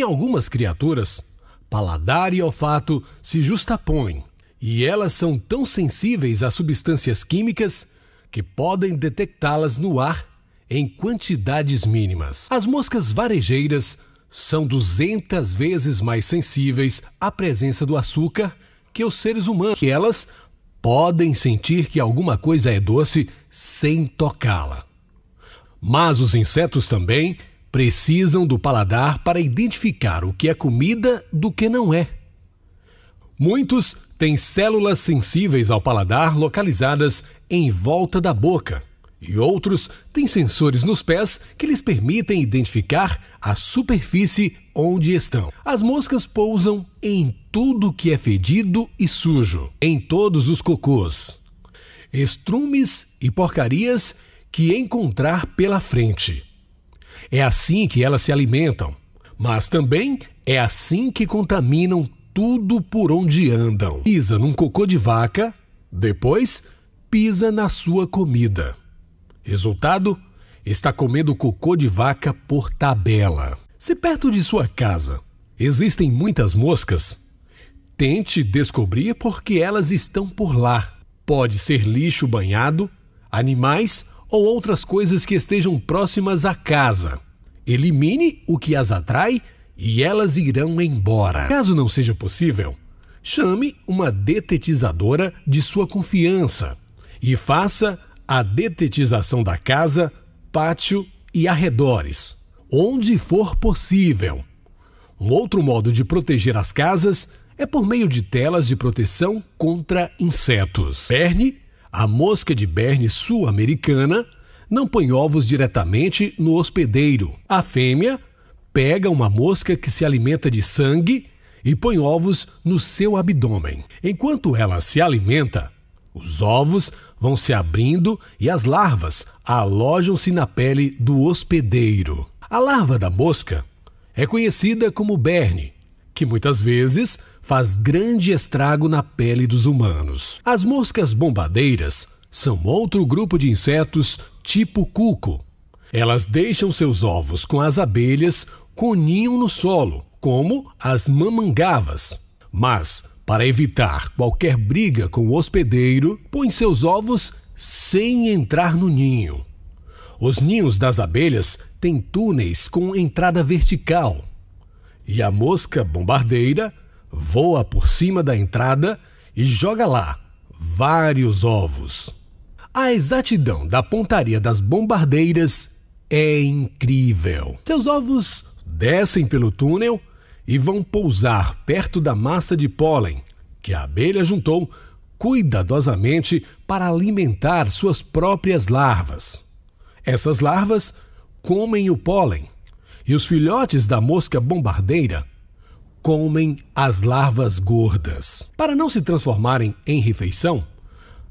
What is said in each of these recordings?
Em algumas criaturas, paladar e olfato se justapõem e elas são tão sensíveis a substâncias químicas que podem detectá-las no ar em quantidades mínimas. As moscas varejeiras são 200 vezes mais sensíveis à presença do açúcar que os seres humanos, E elas podem sentir que alguma coisa é doce sem tocá-la. Mas os insetos também precisam do paladar para identificar o que é comida do que não é. Muitos têm células sensíveis ao paladar localizadas em volta da boca, e outros têm sensores nos pés que lhes permitem identificar a superfície onde estão. As moscas pousam em tudo que é fedido e sujo, em todos os cocôs, estrumes e porcarias que encontrar pela frente. É assim que elas se alimentam, mas também é assim que contaminam tudo por onde andam. Pisa num cocô de vaca, depois pisa na sua comida. Resultado? Está comendo cocô de vaca por tabela. Se perto de sua casa existem muitas moscas, tente descobrir por que elas estão por lá. Pode ser lixo banhado, animais ou outras coisas que estejam próximas à casa. Elimine o que as atrai e elas irão embora. Caso não seja possível, chame uma detetizadora de sua confiança e faça a detetização da casa, pátio e arredores, onde for possível. Um outro modo de proteger as casas é por meio de telas de proteção contra insetos. Perne a mosca de Berne sul-americana não põe ovos diretamente no hospedeiro. A fêmea pega uma mosca que se alimenta de sangue e põe ovos no seu abdômen. Enquanto ela se alimenta, os ovos vão se abrindo e as larvas alojam-se na pele do hospedeiro. A larva da mosca é conhecida como berne que muitas vezes faz grande estrago na pele dos humanos. As moscas bombadeiras são outro grupo de insetos tipo cuco. Elas deixam seus ovos com as abelhas com ninho no solo, como as mamangavas. Mas, para evitar qualquer briga com o hospedeiro, põe seus ovos sem entrar no ninho. Os ninhos das abelhas têm túneis com entrada vertical e a mosca bombardeira voa por cima da entrada e joga lá vários ovos. A exatidão da pontaria das bombardeiras é incrível. Seus ovos descem pelo túnel e vão pousar perto da massa de pólen que a abelha juntou cuidadosamente para alimentar suas próprias larvas. Essas larvas comem o pólen e os filhotes da mosca bombardeira comem as larvas gordas. Para não se transformarem em refeição,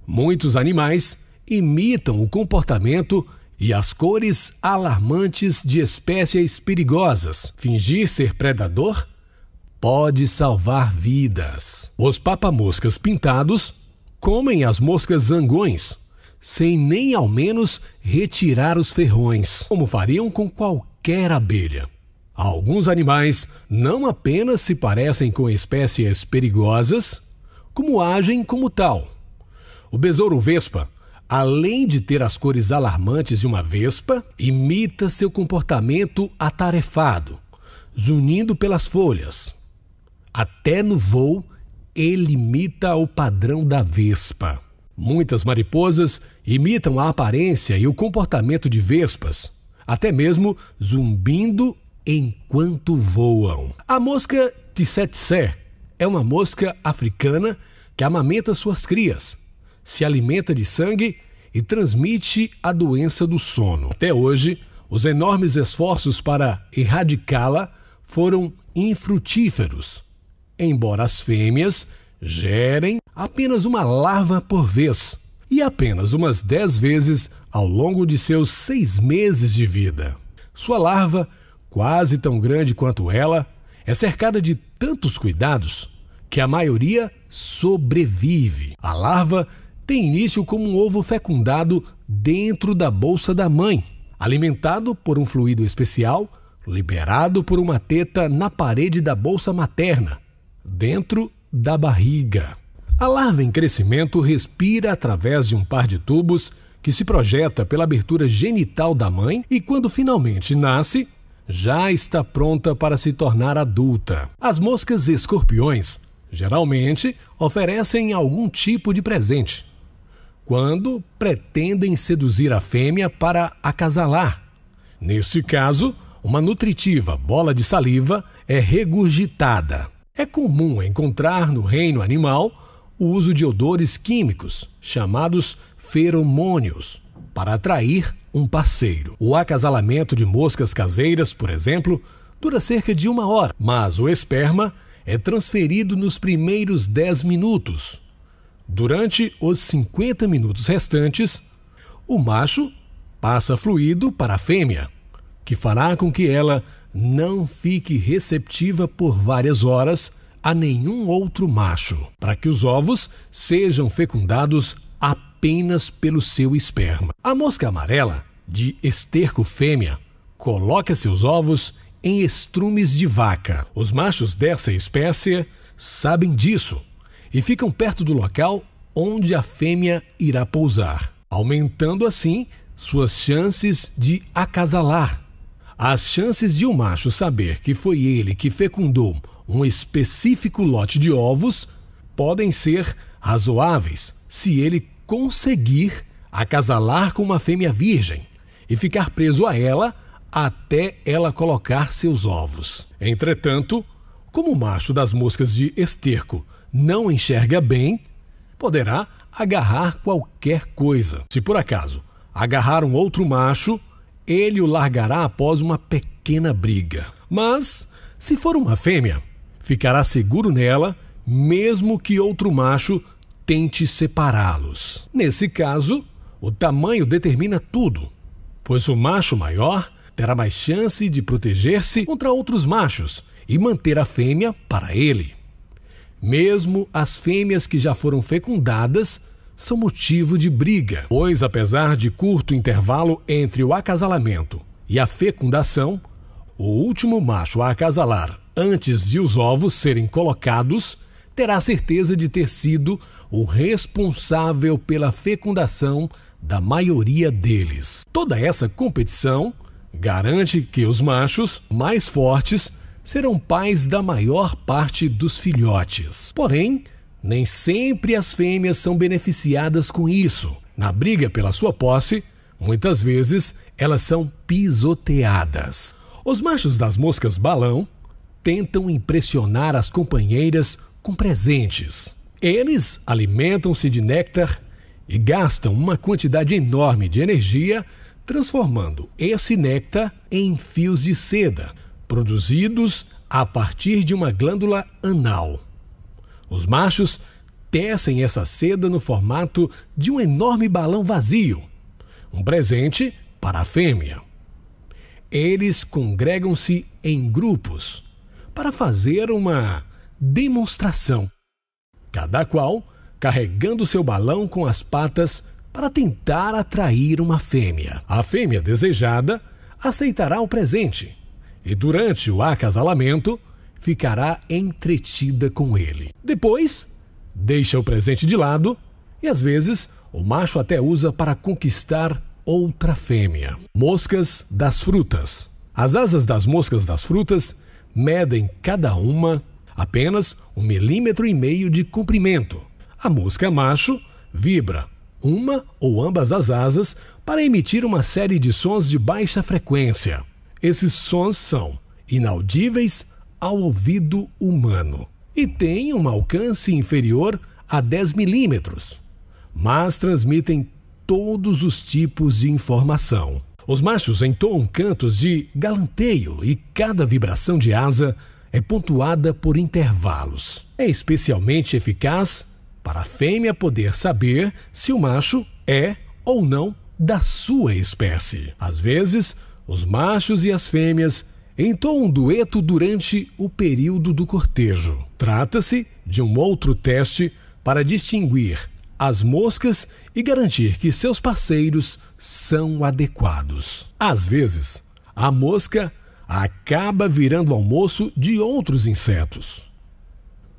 muitos animais imitam o comportamento e as cores alarmantes de espécies perigosas. Fingir ser predador pode salvar vidas. Os papamoscas pintados comem as moscas zangões, sem nem ao menos retirar os ferrões, como fariam com qualquer qualquer abelha. Alguns animais não apenas se parecem com espécies perigosas, como agem como tal. O besouro vespa, além de ter as cores alarmantes de uma vespa, imita seu comportamento atarefado, zunindo pelas folhas. Até no voo, ele imita o padrão da vespa. Muitas mariposas imitam a aparência e o comportamento de vespas, até mesmo zumbindo enquanto voam. A mosca Tissetse é uma mosca africana que amamenta suas crias, se alimenta de sangue e transmite a doença do sono. Até hoje, os enormes esforços para erradicá-la foram infrutíferos, embora as fêmeas gerem apenas uma larva por vez e apenas umas 10 vezes ao longo de seus seis meses de vida. Sua larva, quase tão grande quanto ela, é cercada de tantos cuidados que a maioria sobrevive. A larva tem início como um ovo fecundado dentro da bolsa da mãe, alimentado por um fluido especial liberado por uma teta na parede da bolsa materna, dentro da barriga. A larva em crescimento respira através de um par de tubos que se projeta pela abertura genital da mãe e, quando finalmente nasce, já está pronta para se tornar adulta. As moscas escorpiões geralmente oferecem algum tipo de presente quando pretendem seduzir a fêmea para acasalar. Nesse caso, uma nutritiva bola de saliva é regurgitada. É comum encontrar no reino animal o uso de odores químicos, chamados feromônios, para atrair um parceiro. O acasalamento de moscas caseiras, por exemplo, dura cerca de uma hora, mas o esperma é transferido nos primeiros 10 minutos. Durante os 50 minutos restantes, o macho passa fluido para a fêmea, que fará com que ela não fique receptiva por várias horas a nenhum outro macho, para que os ovos sejam fecundados apenas pelo seu esperma. A mosca amarela, de esterco fêmea, coloca seus ovos em estrumes de vaca. Os machos dessa espécie sabem disso e ficam perto do local onde a fêmea irá pousar, aumentando assim suas chances de acasalar. As chances de um macho saber que foi ele que fecundou um específico lote de ovos podem ser razoáveis se ele conseguir acasalar com uma fêmea virgem e ficar preso a ela até ela colocar seus ovos. Entretanto, como o macho das moscas de esterco não enxerga bem, poderá agarrar qualquer coisa. Se por acaso agarrar um outro macho, ele o largará após uma pequena briga. Mas, se for uma fêmea, ficará seguro nela, mesmo que outro macho tente separá-los. Nesse caso, o tamanho determina tudo, pois o macho maior terá mais chance de proteger-se contra outros machos e manter a fêmea para ele. Mesmo as fêmeas que já foram fecundadas são motivo de briga, pois apesar de curto intervalo entre o acasalamento e a fecundação, o último macho a acasalar antes de os ovos serem colocados, terá certeza de ter sido o responsável pela fecundação da maioria deles. Toda essa competição garante que os machos mais fortes serão pais da maior parte dos filhotes. Porém, nem sempre as fêmeas são beneficiadas com isso. Na briga pela sua posse, muitas vezes elas são pisoteadas. Os machos das moscas balão tentam impressionar as companheiras com presentes. Eles alimentam-se de néctar e gastam uma quantidade enorme de energia transformando esse néctar em fios de seda, produzidos a partir de uma glândula anal. Os machos tecem essa seda no formato de um enorme balão vazio, um presente para a fêmea. Eles congregam-se em grupos para fazer uma demonstração. Cada qual carregando seu balão com as patas para tentar atrair uma fêmea. A fêmea desejada aceitará o presente e, durante o acasalamento, ficará entretida com ele. Depois, deixa o presente de lado e, às vezes, o macho até usa para conquistar outra fêmea. Moscas das frutas. As asas das moscas das frutas medem cada uma apenas um milímetro e meio de comprimento. A mosca macho vibra uma ou ambas as asas para emitir uma série de sons de baixa frequência. Esses sons são inaudíveis ao ouvido humano e têm um alcance inferior a 10 milímetros, mas transmitem todos os tipos de informação. Os machos entoam cantos de galanteio e cada vibração de asa é pontuada por intervalos. É especialmente eficaz para a fêmea poder saber se o macho é ou não da sua espécie. Às vezes, os machos e as fêmeas entoam um dueto durante o período do cortejo. Trata-se de um outro teste para distinguir as moscas e garantir que seus parceiros são adequados. Às vezes, a mosca acaba virando almoço de outros insetos.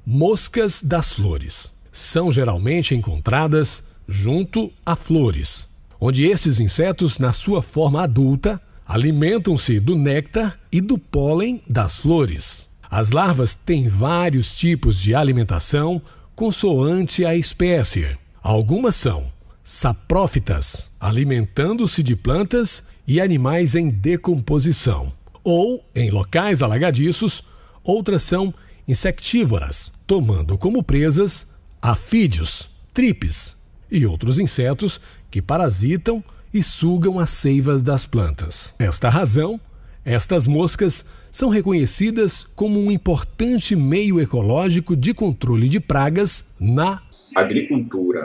Moscas das flores são geralmente encontradas junto a flores, onde esses insetos, na sua forma adulta, alimentam-se do néctar e do pólen das flores. As larvas têm vários tipos de alimentação consoante a espécie. Algumas são saprófitas, alimentando-se de plantas e animais em decomposição, ou, em locais alagadiços, outras são insectívoras, tomando como presas afídeos, tripes e outros insetos que parasitam e sugam as seivas das plantas. Esta razão, estas moscas são reconhecidas como um importante meio ecológico de controle de pragas na agricultura.